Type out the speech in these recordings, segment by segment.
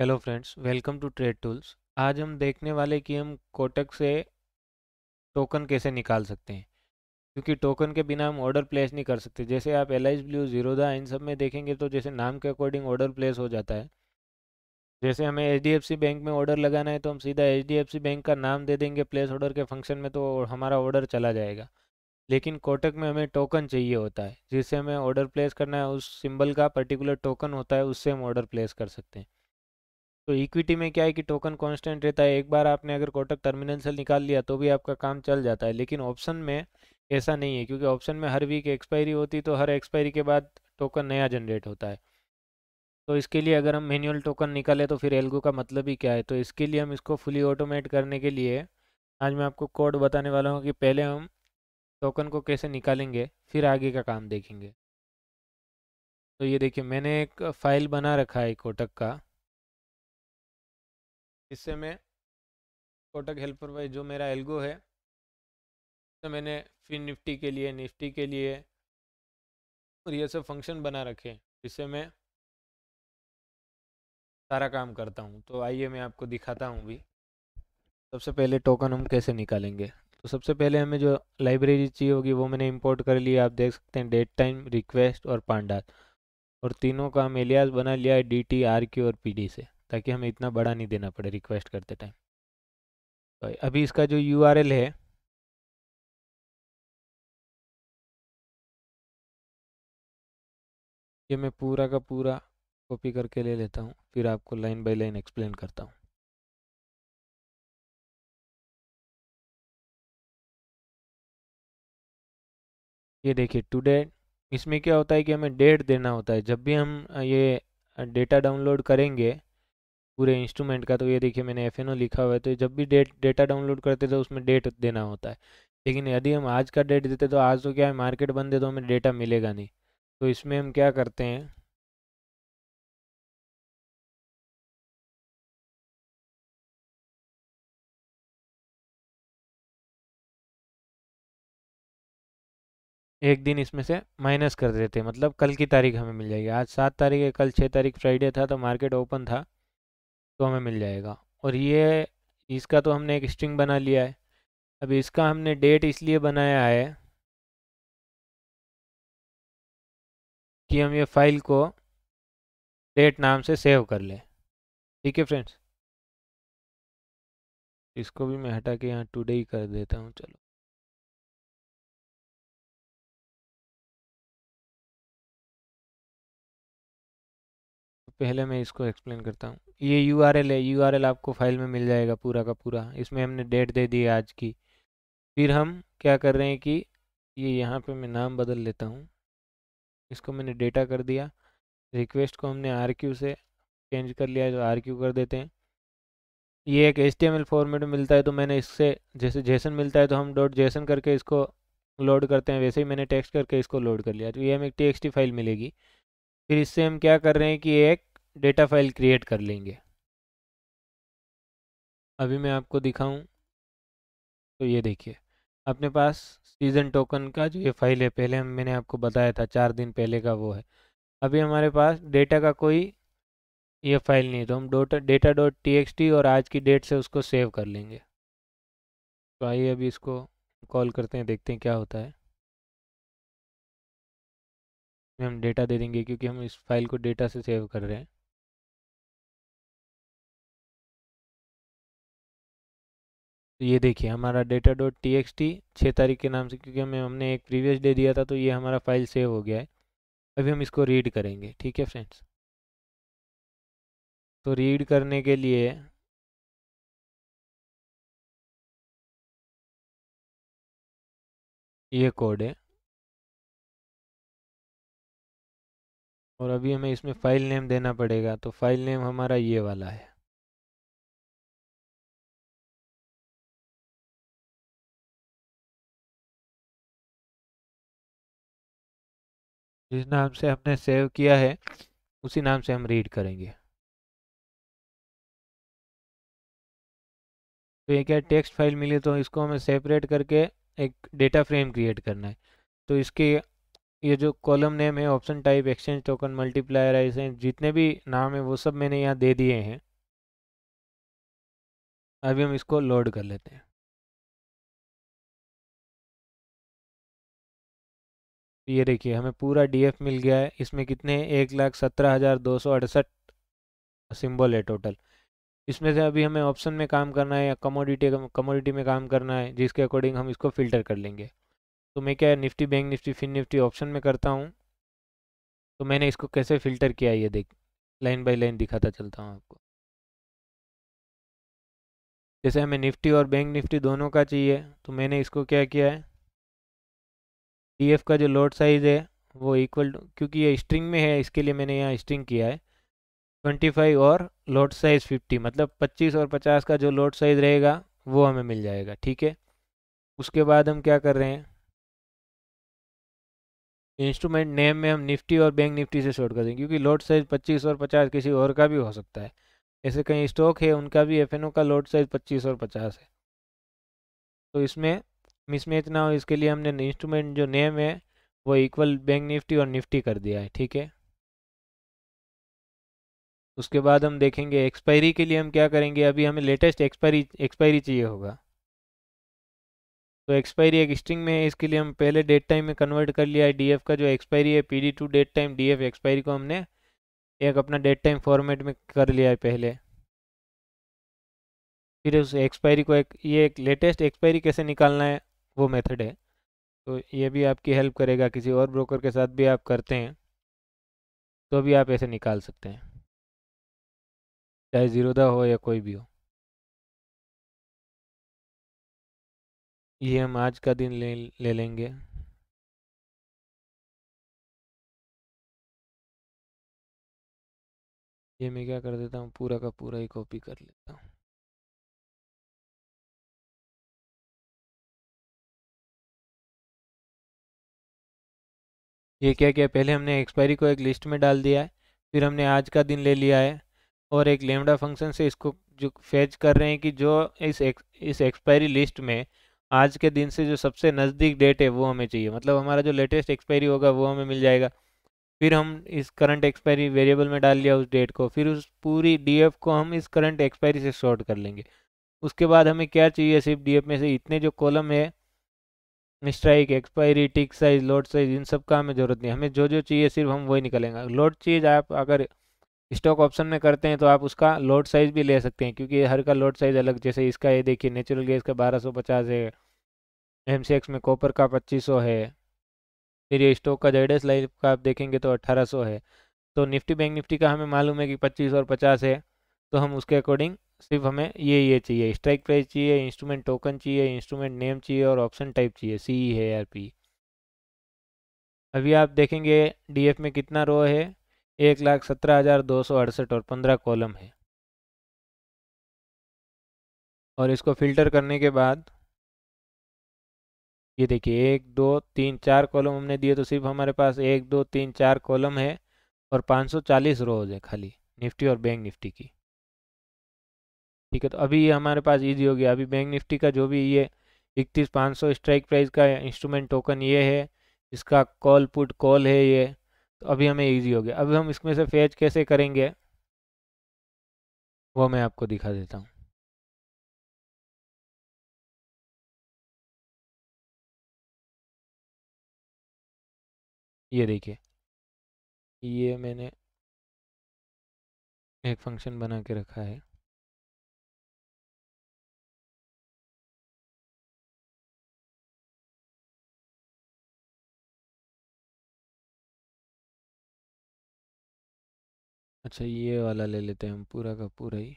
Hello friends welcome to trade tools आज हम देखने वाले कि हम कोटक से टोकन कैसे निकाल सकते हैं क्योंकि टोकन के बिना हम ऑर्डर प्लेस नहीं कर सकते जैसे आप एल आई ब्लू जीरोदा इन सब में देखेंगे तो जैसे नाम के अकॉर्डिंग ऑर्डर प्लेस हो जाता है जैसे हमें एच बैंक में ऑर्डर लगाना है तो हम सीधा एच बैंक का नाम दे देंगे प्लेस ऑर्डर के फंक्शन में तो हमारा ऑर्डर चला जाएगा लेकिन कोटक में हमें टोकन चाहिए होता है जिससे हमें ऑर्डर प्लेस करना है उस सिंबल का पर्टिकुलर टोकन होता है उससे हम ऑर्डर प्लेस कर सकते हैं तो इक्विटी में क्या है कि टोकन कांस्टेंट रहता है एक बार आपने अगर कोटक टर्मिनल से निकाल लिया तो भी आपका काम चल जाता है लेकिन ऑप्शन में ऐसा नहीं है क्योंकि ऑप्शन में हर वीक एक्सपायरी होती तो हर एक्सपायरी के बाद टोकन नया जनरेट होता है तो इसके लिए अगर हम मैनुअल टोकन निकालें तो फिर एल्गो का मतलब ही क्या है तो इसके लिए हम इसको फुली ऑटोमेट करने के लिए आज मैं आपको कोड बताने वाला हूँ कि पहले हम टोकन को कैसे निकालेंगे फिर आगे का काम देखेंगे तो ये देखिए मैंने एक फ़ाइल बना रखा है कोटक का इससे मैं कोटक हेल्पर वाइज जो मेरा एल्गो है तो मैंने फिन निफ्टी के लिए निफ्टी के लिए और ये सब फंक्शन बना रखे इससे जिससे मैं सारा काम करता हूँ तो आइए मैं आपको दिखाता हूँ भी सबसे पहले टोकन हम कैसे निकालेंगे तो सबसे पहले हमें जो लाइब्रेरी चाहिए होगी वो मैंने इंपोर्ट कर लिया आप देख सकते हैं डेट टाइम रिक्वेस्ट और पांडा और तीनों का हम एलियाज बना लिया है डी टी आर की और पी डी से ताकि हमें इतना बड़ा नहीं देना पड़े रिक्वेस्ट करते टाइम तो अभी इसका जो यू है ये मैं पूरा का पूरा कॉपी करके ले लेता हूँ फिर आपको लाइन बाय लाइन एक्सप्लेन करता हूँ ये देखिए टुडे इसमें क्या होता है कि हमें डेट देना होता है जब भी हम ये डेटा डाउनलोड करेंगे पूरे इंस्ट्रूमेंट का तो ये देखिए मैंने एफ लिखा हुआ है तो जब भी डेट डेटा डाउनलोड करते तो उसमें डेट देना होता है लेकिन यदि हम आज का डेट देते तो आज तो क्या है मार्केट बंद है तो हमें डेटा मिलेगा नहीं तो इसमें हम क्या करते हैं एक दिन इसमें से माइनस कर देते हैं मतलब कल की तारीख हमें मिल जाएगी आज सात तारीख है कल छः तारीख फ्राइडे था तो मार्केट ओपन था तो हमें मिल जाएगा और ये इसका तो हमने एक स्ट्रिंग बना लिया है अब इसका हमने डेट इसलिए बनाया है कि हम ये फाइल को डेट नाम से सेव कर लें ठीक है फ्रेंड्स इसको भी मैं हटा के यहाँ टुडे ही कर देता हूँ चलो तो पहले मैं इसको एक्सप्लेन करता हूँ ये यू आर एल है यू आर एल आपको फाइल में मिल जाएगा पूरा का पूरा इसमें हमने डेट दे दी है आज की फिर हम क्या कर रहे हैं कि ये यहाँ पे मैं नाम बदल लेता हूँ इसको मैंने डेटा कर दिया रिक्वेस्ट को हमने आर क्यू से चेंज कर लिया जो आर क्यू कर देते हैं ये एक H T M L format में मिलता है तो मैंने इससे जैसे जेसन मिलता है तो हम डॉट जेसन करके इसको लोड करते हैं वैसे ही मैंने टेक्स्ट करके इसको लोड कर लिया तो ये हमें एक टी फाइल मिलेगी फिर इससे हम क्या कर रहे हैं कि एक डेटा फाइल क्रिएट कर लेंगे अभी मैं आपको दिखाऊं तो ये देखिए अपने पास सीज़न टोकन का जो ये फाइल है पहले हम मैंने आपको बताया था चार दिन पहले का वो है अभी हमारे पास डेटा का कोई ये फाइल नहीं है तो हम डोटा डेटा डॉट टी और आज की डेट से उसको सेव कर लेंगे तो आइए अभी इसको कॉल करते हैं देखते हैं क्या होता है हम डेटा दे देंगे क्योंकि हम इस फाइल को डेटा से सेव कर रहे हैं तो ये देखिए हमारा data dot T X T छः तारीख के नाम से क्योंकि हमें हमने एक प्रीवियस डे दिया था तो ये हमारा फाइल सेव हो गया है अभी हम इसको रीड करेंगे ठीक है फ्रेंड्स तो रीड करने के लिए ये कोड है और अभी हमें इसमें फ़ाइल नेम देना पड़ेगा तो फाइल नेम हमारा ये वाला है जिस नाम से हमने सेव किया है उसी नाम से हम रीड करेंगे तो ये क्या टेक्स्ट फाइल मिली तो इसको हमें सेपरेट करके एक डेटा फ्रेम क्रिएट करना है तो इसके ये जो कॉलम नेम है option type exchange token multiplier ऐसे जितने भी नाम है वो सब मैंने यहाँ दे दिए हैं अभी हम इसको लोड कर लेते हैं ये देखिए हमें पूरा डीएफ मिल गया है इसमें कितने हैं एक लाख सत्रह हज़ार दो सौ अड़सठ सिम्बल है टोटल इसमें से अभी हमें ऑप्शन में काम करना है या कमोडिटी कमोडिटी में काम करना है जिसके अकॉर्डिंग हम इसको फिल्टर कर लेंगे तो मैं क्या है Nifty bank Nifty fin Nifty option में करता हूँ तो मैंने इसको कैसे फिल्टर किया ये देख लाइन बाई लाइन दिखाता चलता हूँ आपको जैसे हमें निफ्टी और बैंक निफ्टी दोनों का चाहिए तो मैंने इसको क्या किया है डी का जो लोड साइज है वो इक्वल क्योंकि ये स्ट्रिंग में है इसके लिए मैंने यहाँ स्ट्रिंग किया है 25 और लोड साइज़ 50 मतलब 25 और 50 का जो लोड साइज़ रहेगा वो हमें मिल जाएगा ठीक है उसके बाद हम क्या कर रहे हैं इंस्ट्रूमेंट नेम में हम निफ्टी और बैंक निफ्टी से शॉर्ट कर देंगे क्योंकि लोड साइज़ पच्चीस और पचास किसी और का भी हो सकता है ऐसे कहीं स्टॉक है उनका भी एफ का लोड साइज़ पच्चीस और पचास है तो इसमें मिसमैच ना हो इसके लिए हमने इंस्ट्रूमेंट जो नेम है वो इक्वल बैंक निफ्टी और निफ्टी कर दिया है ठीक है उसके बाद हम देखेंगे एक्सपायरी के लिए हम क्या करेंगे अभी हमें लेटेस्ट एक्सपायरी एक्सपायरी चाहिए होगा तो एक्सपायरी एक स्ट्रिंग में है इसके लिए हम पहले डेट टाइम में कन्वर्ट कर लिया है डीएफ का जो एक्सपायरी है PD to date time DF expiry को हमने एक अपना डेट टाइम फॉर्मेट में कर लिया है पहले फिर उस एक्सपायरी को एक ये एक लेटेस्ट एक्सपायरी कैसे निकालना है वो मेथड है तो ये भी आपकी हेल्प करेगा किसी और ब्रोकर के साथ भी आप करते हैं तो भी आप ऐसे निकाल सकते हैं चाहे जीरोदा हो या कोई भी हो ये हम आज का दिन ले ले लेंगे ये मैं क्या कर देता हूँ पूरा का पूरा ही कॉपी कर लेता हूँ ये क्या किया पहले हमने एक्सपायरी को एक लिस्ट में डाल दिया है फिर हमने आज का दिन ले लिया है और एक लेमडा फंक्शन से इसको जो फेच कर रहे हैं कि जो इस एक, इस एक्सपायरी लिस्ट में आज के दिन से जो सबसे नज़दीक डेट है वो हमें चाहिए मतलब हमारा जो लेटेस्ट एक्सपायरी होगा वो हमें मिल जाएगा फिर हम इस करंट एक्सपायरी वेरिएबल में डाल लिया उस डेट को फिर उस पूरी डी को हम इस करंट एक्सपायरी से शॉर्ट कर लेंगे उसके बाद हमें क्या चाहिए सिर्फ डी में से इतने जो कॉलम है strike expiry tick size load size इन सब का हमें ज़रूरत नहीं हमें जो जो चाहिए सिर्फ हम वही निकलेंगे लोड चीज़ आप अगर स्टॉक ऑप्शन में करते हैं तो आप उसका लोड साइज भी ले सकते हैं क्योंकि हर का लोड साइज अलग जैसे इसका ये देखिए नेचुरल गैस का 1250 है एम में कॉपर का 2500 है फिर ये स्टॉक का जेडेस लाइफ का आप देखेंगे तो 1800 है तो निफ्टी बैंक निफ्टी का हमें मालूम है कि पच्चीस और पचास है तो हम उसके अकॉर्डिंग सिर्फ हमें ये ये चाहिए स्ट्राइक प्राइस चाहिए इंस्ट्रूमेंट टोकन चाहिए इंस्ट्रूमेंट नेम चाहिए और ऑप्शन टाइप चाहिए सी ई e है आर पी e। अभी आप देखेंगे डीएफ में कितना रो है एक लाख सत्रह हज़ार दो सौ अड़सठ और पंद्रह कॉलम है और इसको फिल्टर करने के बाद ये देखिए एक दो तीन चार कॉलम हमने दिए तो सिर्फ हमारे पास एक दो तीन चार कॉलम है और पाँच सौ चालीस रोज है खाली निफ्टी और बैंक निफ्टी की ठीक है तो अभी ये हमारे पास ईजी हो गया अभी बैंक निफ्टी का जो भी ये इकतीस पाँच सौ स्ट्राइक प्राइस का इंस्ट्रूमेंट टोकन ये है इसका कॉल पुट कॉल है ये तो अभी हमें ईजी हो गया अभी हम इसमें से फेज कैसे करेंगे वो मैं आपको दिखा देता हूँ ये देखिए ये मैंने एक फंक्शन बना के रखा है अच्छा ये वाला ले लेते हैं हम पूरा का पूरा ही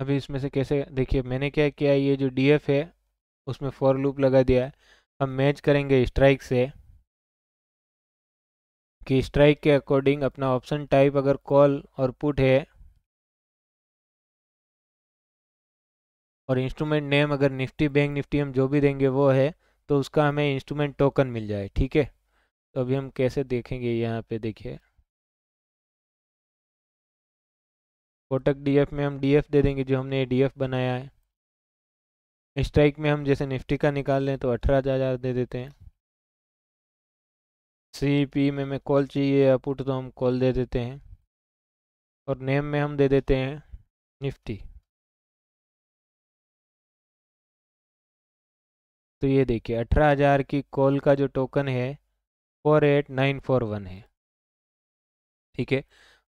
अभी इसमें से कैसे देखिए मैंने क्या किया ये जो डीएफ है उसमें फॉर लूप लगा दिया है हम मैच करेंगे स्ट्राइक से कि स्ट्राइक के अकॉर्डिंग अपना ऑप्शन टाइप अगर कॉल और पुट है और इंस्ट्रूमेंट नेम अगर निफ्टी बैंक निफ्टी हम जो भी देंगे वो है तो उसका हमें इंस्ट्रूमेंट टोकन मिल जाए ठीक है तो अभी हम कैसे देखेंगे यहाँ पे देखिए कोटक डीएफ में हम डीएफ दे देंगे जो हमने डीएफ बनाया है स्ट्राइक में हम जैसे निफ्टी का निकाल लें तो अठारह हज़ार दे देते हैं सी पी में हमें कॉल चाहिए या पुट तो हम कॉल दे देते हैं और नेम में हम दे देते हैं निफ्टी तो ये देखिए अठारह हज़ार की कॉल का जो टोकन है four eight nine four one है ठीक है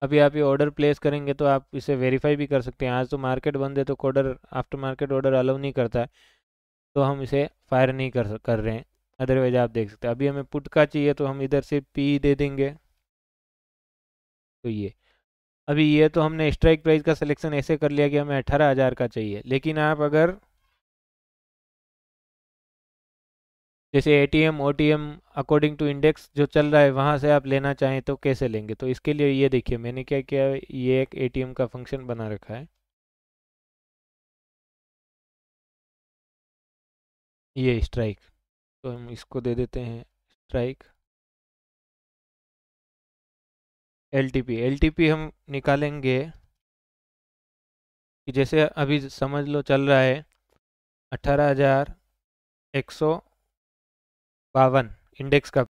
अभी आप ये ऑर्डर प्लेस करेंगे तो आप इसे वेरीफाई भी कर सकते हैं आज तो मार्केट बंद है तो order after market order allow नहीं करता है तो हम इसे फायर नहीं कर कर रहे हैं अदरवाइज आप देख सकते हैं अभी हमें पुट का चाहिए तो हम इधर से पी दे देंगे तो ये अभी ये तो हमने स्ट्राइक प्राइस का सिलेक्शन ऐसे कर लिया कि हमें अठारह हज़ार का चाहिए लेकिन आप अगर जैसे ए टी एम ओ अकॉर्डिंग टू इंडेक्स जो चल रहा है वहाँ से आप लेना चाहें तो कैसे लेंगे तो इसके लिए ये देखिए मैंने क्या किया ये एक ए टी एम का फंक्शन बना रखा है ये स्ट्राइक तो हम इसको दे देते हैं strike L T P L T P हम निकालेंगे कि जैसे अभी समझ लो चल रहा है अठारह हज़ार एक सौ बावन इंडेक्स का